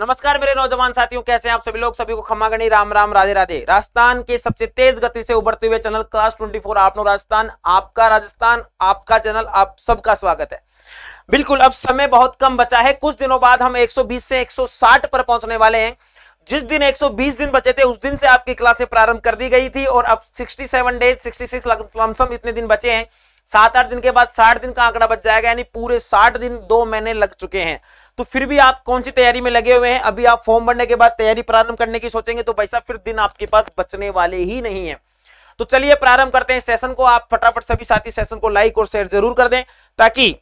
नमस्कार मेरे नौजवान साथियों कैसे हैं आप सभी लोग सभी को खम्मा गणी राम राम राधे राधे राजस्थान के सबसे तेज गति से उभरते हुए चैनल क्लास 24 आप राजस्थान आपका राजस्थान आपका चैनल आप सबका स्वागत है बिल्कुल अब समय बहुत कम बचा है कुछ दिनों बाद हम 120 से 160 पर पहुंचने वाले हैं जिस दिन 120 दिन बचे थे उस दिन से आपकी क्लासे प्रारंभ कर दी गई थी और अब सेवन डेज सिक्सटी लमसम इतने दिन बचे हैं सात आठ दिन के बाद साठ दिन का आंकड़ा बच जाएगा यानी पूरे साठ दिन दो महीने लग चुके हैं तो फिर भी आप कौन सी तैयारी में लगे हुए हैं अभी आप फॉर्म भरने के बाद तैयारी प्रारंभ करने की सोचेंगे तो भाई फिर दिन आपके पास बचने वाले ही नहीं है तो चलिए प्रारंभ करते हैं सेशन को आप फटाफट सभी साथी सेशन को लाइक और शेयर जरूर कर दें ताकि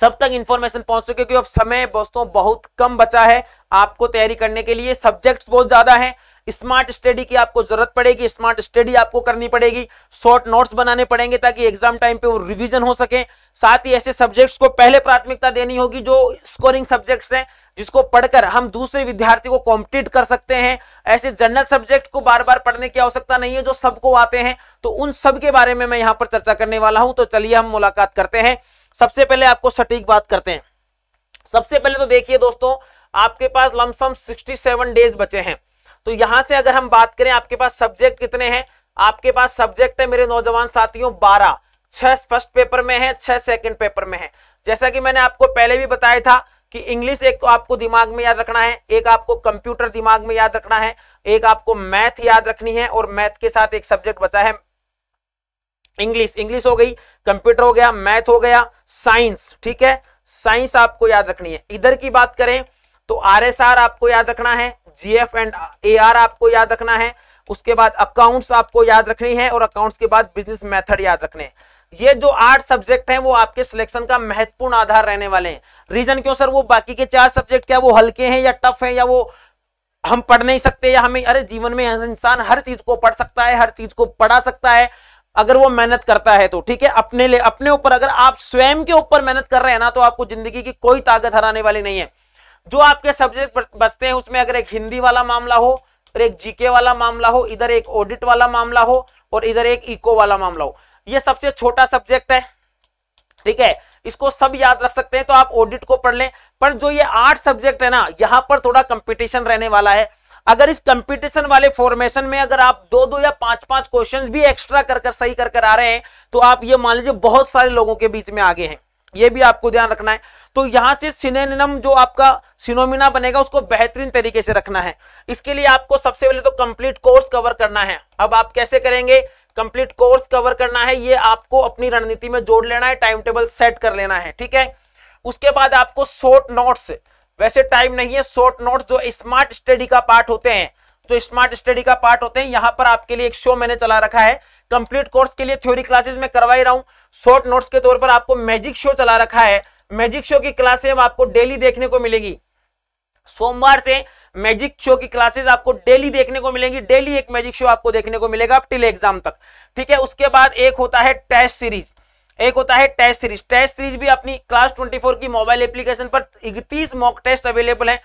सब तक इंफॉर्मेशन पहुंच सके क्योंकि अब समय दोस्तों बहुत कम बचा है आपको तैयारी करने के लिए सब्जेक्ट्स बहुत ज्यादा हैं स्मार्ट स्टडी की आपको जरूरत पड़ेगी स्मार्ट स्टडी आपको करनी पड़ेगी शॉर्ट नोट्स बनाने पड़ेंगे ताकि एग्जाम टाइम पे वो रिविजन हो सके साथ ही ऐसे सब्जेक्ट्स को पहले प्राथमिकता देनी होगी जो स्कोरिंग सब्जेक्ट्स हैं जिसको पढ़कर हम दूसरे विद्यार्थी को कॉम्पिटिट कर सकते हैं ऐसे जनरल सब्जेक्ट को बार बार पढ़ने की आवश्यकता नहीं है जो सबको आते हैं तो उन सब के बारे में मैं यहाँ पर चर्चा करने वाला हूं तो चलिए हम मुलाकात करते हैं सबसे पहले आपको सटीक बात करते हैं सबसे पहले तो देखिए दोस्तों आपके पास लमसम 67 डेज बचे हैं तो यहां से अगर हम बात करें आपके पास सब्जेक्ट कितने हैं आपके पास सब्जेक्ट है मेरे नौजवान साथियों बारह छह फर्स्ट पेपर में है छह सेकंड पेपर में है जैसा कि मैंने आपको पहले भी बताया था कि इंग्लिश एक तो आपको दिमाग में याद रखना है एक आपको कंप्यूटर दिमाग में याद रखना है एक आपको मैथ याद रखनी है और मैथ के साथ एक सब्जेक्ट बचा है इंग्लिश इंग्लिश हो गई कंप्यूटर हो गया मैथ हो गया साइंस ठीक है साइंस आपको याद रखनी है इधर की बात करें तो आर आपको याद रखना है जीएफ एंड एआर आपको याद रखना है उसके बाद अकाउंट्स आपको याद रखनी है और अकाउंट्स के बाद बिजनेस मेथड याद रखने ये जो आठ सब्जेक्ट हैं वो आपके सिलेक्शन का महत्वपूर्ण आधार रहने वाले हैं रीजन क्यों सर वो बाकी के चार सब्जेक्ट क्या वो हल्के हैं या टफ हैं या वो हम पढ़ नहीं सकते या हमें अरे जीवन में इंसान हर चीज को पढ़ सकता है हर चीज को पढ़ा सकता है अगर वो मेहनत करता है तो ठीक है अपने लिए अपने ऊपर अगर आप स्वयं के ऊपर मेहनत कर रहे हैं ना तो आपको जिंदगी की कोई ताकत हराने वाली नहीं है जो आपके सब्जेक्ट बचते हैं उसमें अगर एक हिंदी वाला मामला हो और एक जीके वाला मामला हो इधर एक ऑडिट वाला मामला हो और इधर एक इको वाला मामला हो ये सबसे छोटा सब्जेक्ट है ठीक है इसको सब याद रख सकते हैं तो आप ऑडिट को पढ़ लें पर जो ये आठ सब्जेक्ट है ना यहाँ पर थोड़ा कंपटीशन रहने वाला है अगर इस कंपटीशन वाले फॉर्मेशन में अगर आप दो दो या पांच पांच क्वेश्चंस भी एक्स्ट्रा कर कर सही कर कर आ रहे हैं तो आप ये मान लीजिए बहुत सारे लोगों के बीच में आगे हैं ये भी आपको ध्यान रखना है तो यहां से सिनेनम जो आपका सिनोमिना बनेगा उसको बेहतरीन तरीके से रखना है इसके लिए आपको सबसे पहले तो कंप्लीट कोर्स कवर करना है अब आप कैसे करेंगे कंप्लीट कोर्स कवर करना है ये आपको अपनी रणनीति में जोड़ लेना है टाइम टेबल सेट कर लेना है ठीक है उसके बाद आपको शॉर्ट नोट्स वैसे टाइम नहीं है शॉर्ट नोट्स जो स्मार्ट स्टडी का पार्ट होते हैं जो स्मार्ट स्टडी का पार्ट होते हैं यहां पर आपके लिए एक शो मैंने चला रखा है कंप्लीट कोर्स के लिए थ्योरी क्लासेस में करवा ही रहा हूं शॉर्ट नोट्स के तौर पर आपको मैजिक शो चला रखा है मैजिक शो की क्लासें आपको डेली देखने को मिलेगी सोमवार से मैजिक शो की क्लासेस आपको डेली देखने को मिलेंगी डेली एक मैजिक शो आपको देखने को मिलेगा टिल एग्जाम तक ठीक है उसके बाद एक होता है टेस्ट सीरीज एक होता है टेस्ट सीरीज टेस्ट सीरीज भी अपनी क्लास 24 की मोबाइल एप्लीकेशन पर इकतीस मॉक टेस्ट अवेलेबल है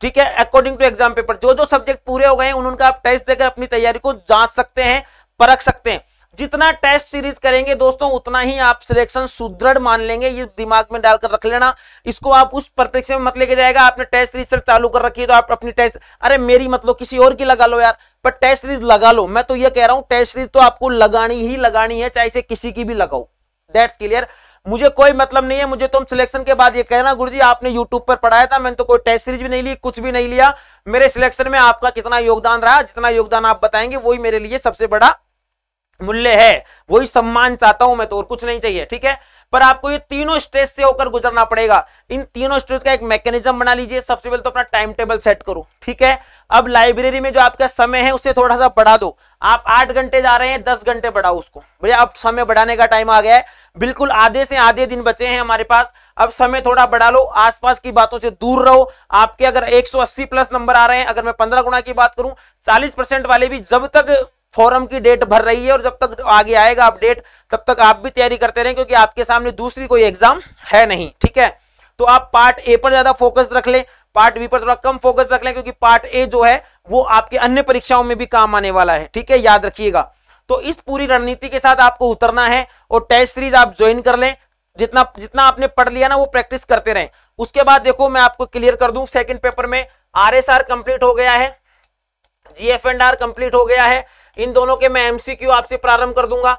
ठीक है अकॉर्डिंग टू एग्जाम पेपर जो जो सब्जेक्ट पूरे हो गए उनका आप टेस्ट देकर अपनी तैयारी को जांच सकते हैं परख सकते हैं जितना टेस्ट सीरीज करेंगे दोस्तों उतना ही आप सिलेक्शन सुदृढ़ मान लेंगे ये दिमाग में डालकर रख लेना इसको आप उस परिप्रेक्ष्य में मत लेके जाएगा आपने टेस्ट सीरीज सर चालू कर रखी है तो आप अपनी टेस्ट अरे मेरी मतलब किसी और की लगा लो यार पर टेस्ट सीरीज लगा लो मैं तो ये कह रहा हूं टेस्ट सीरीज तो आपको लगानी ही लगानी है चाहे किसी की भी लगाओ दैट्स क्लियर मुझे कोई मतलब नहीं है मुझे तुम तो सिलेक्शन के बाद ये कहना गुरु जी आपने यूट्यूब पर पढ़ाया था मैंने तो कोई टेस्ट सीरीज भी नहीं ली कुछ भी नहीं लिया मेरे सिलेक्शन में आपका कितना योगदान रहा जितना योगदान आप बताएंगे वही मेरे लिए सबसे बड़ा मूल्य है वही सम्मान चाहता हूं मैं तो और कुछ नहीं चाहिए ठीक है पर आपको ये तीनों स्टेज से होकर गुजरना पड़ेगा इन तीनों स्टेज का एक मैकेनिज्म बना लीजिए सबसे पहले तो अपना टाइम टेबल सेट करो ठीक है अब लाइब्रेरी में जो आपका समय है उसे थोड़ा सा बढ़ा दो आप आठ घंटे जा रहे हैं दस घंटे बढ़ाओ उसको भैया अब समय बढ़ाने का टाइम आ गया है बिल्कुल आधे से आधे दिन बचे हैं हमारे पास अब समय थोड़ा बढ़ा लो आसपास की बातों से दूर रहो आपके अगर 180 प्लस नंबर आ रहे हैं अगर मैं 15 गुणा की बात करूं 40 परसेंट वाले भी जब तक फॉरम की डेट भर रही है और जब तक आगे आएगा अपडेट तब तक आप भी तैयारी करते रहें क्योंकि आपके सामने दूसरी कोई एग्जाम है नहीं ठीक है तो आप पार्ट ए पर ज्यादा फोकस रख लें पार्ट बी पर थोड़ा कम फोकस रख लें क्योंकि पार्ट ए जो है वो आपके अन्य परीक्षाओं में भी काम आने वाला है ठीक है याद रखिएगा तो इस पूरी रणनीति के साथ आपको उतरना है और टेस्ट सीरीज आप ज्वाइन कर लें जितना जितना आपने पढ़ लिया ना वो प्रैक्टिस करते रहें उसके बाद देखो मैं आपको क्लियर कर दूं सेकंड पेपर में आरएसआर कंप्लीट हो गया है जीएफएनआर कंप्लीट हो गया है इन दोनों के मैं एमसीक्यू आपसे प्रारंभ कर दूंगा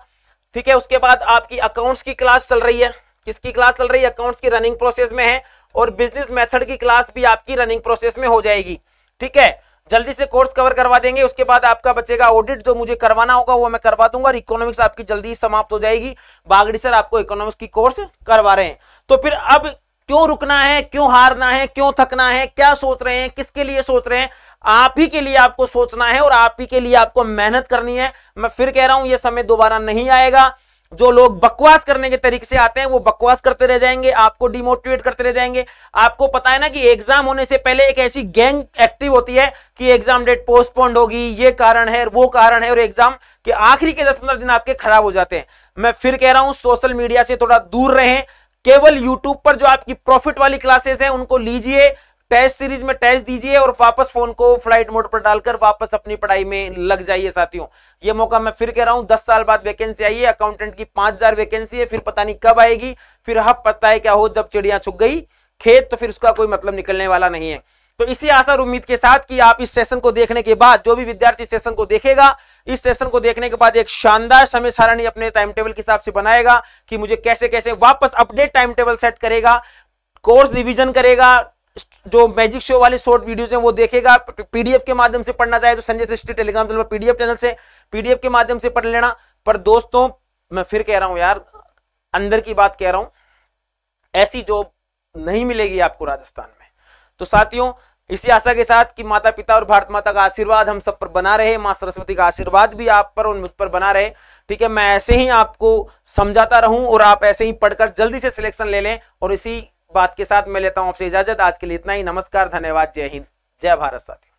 ठीक है उसके बाद आपकी अकाउंट्स की क्लास चल रही है किसकी क्लास चल रही है अकाउंट्स की रनिंग प्रोसेस में है और बिजनेस मेथड की क्लास भी आपकी रनिंग प्रोसेस में हो जाएगी ठीक है जल्दी से कोर्स कवर करवा देंगे उसके बाद आपका बचेगा ऑडिट जो मुझे करवाना होगा वो मैं करवा दूंगा इकोनॉमिक्स आपकी जल्दी समाप्त हो जाएगी बागड़ी सर आपको इकोनॉमिक्स की कोर्स करवा रहे हैं तो फिर अब क्यों रुकना है क्यों हारना है क्यों थकना है क्या सोच रहे हैं किसके लिए सोच रहे हैं आप ही के लिए आपको सोचना है और आप ही के लिए आपको मेहनत करनी है मैं फिर कह रहा हूं यह समय दोबारा नहीं आएगा जो लोग बकवास करने के तरीके से आते हैं वो बकवास करते रह जाएंगे आपको डिमोटिवेट करते रह जाएंगे आपको पता है ना कि एग्जाम होने से पहले एक ऐसी गैंग एक्टिव होती है कि एग्जाम डेट पोस्टपोन्ड होगी ये कारण है वो कारण है और एग्जाम के आखिरी के दस पंद्रह दिन आपके खराब हो जाते हैं मैं फिर कह रहा हूं सोशल मीडिया से थोड़ा दूर रहें केवल यूट्यूब पर जो आपकी प्रॉफिट वाली क्लासेस हैं उनको लीजिए टेस्ट सीरीज में टेस्ट दीजिए और वापस फोन को फ्लाइट मोड पर डालकर वापस अपनी पढ़ाई में लग जाइए साथियों ये मौका मैं फिर कह रहा हूं दस साल बाद वैकेंसी आई है अकाउंटेंट की पांच हजार वैकेंसी है फिर पता नहीं कब आएगी फिर हब पता है क्या हो जब चिड़िया छुप गई खेत तो फिर उसका कोई मतलब निकलने वाला नहीं है तो इसी आशा और उम्मीद के साथ कि आप इस सेशन को देखने के बाद जो भी विद्यार्थी सेशन को देखेगा इस सेशन को देखने के बाद एक शानदार समय सारणी अपने टाइम टेबल के हिसाब से बनाएगा कि मुझे कैसे कैसे वापस अपडेट टाइम टेबल सेट करेगा कोर्स रिविजन करेगा जो मैजिक शो वाले शॉर्ट वीडियोस हैं वो देखेगा पीडीएफ के माध्यम से पढ़ना चाहे तो संजय सृष्टि टेलीग्राम चैनल पर पीडीएफ चैनल से पीडीएफ के माध्यम से पढ़ लेना पर दोस्तों मैं फिर कह रहा हूं यार अंदर की बात कह रहा हूं ऐसी जॉब नहीं मिलेगी आपको राजस्थान में तो साथियों इसी आशा के साथ कि माता पिता और भारत माता का आशीर्वाद हम सब पर बना रहे माँ सरस्वती का आशीर्वाद भी आप पर और मुझ पर बना रहे ठीक है मैं ऐसे ही आपको समझाता रहूं और आप ऐसे ही पढ़कर जल्दी से सिलेक्शन ले लें और इसी बात के साथ मैं लेता हूं आपसे इजाजत आज के लिए इतना ही नमस्कार धन्यवाद जय हिंद जय भारत साथियों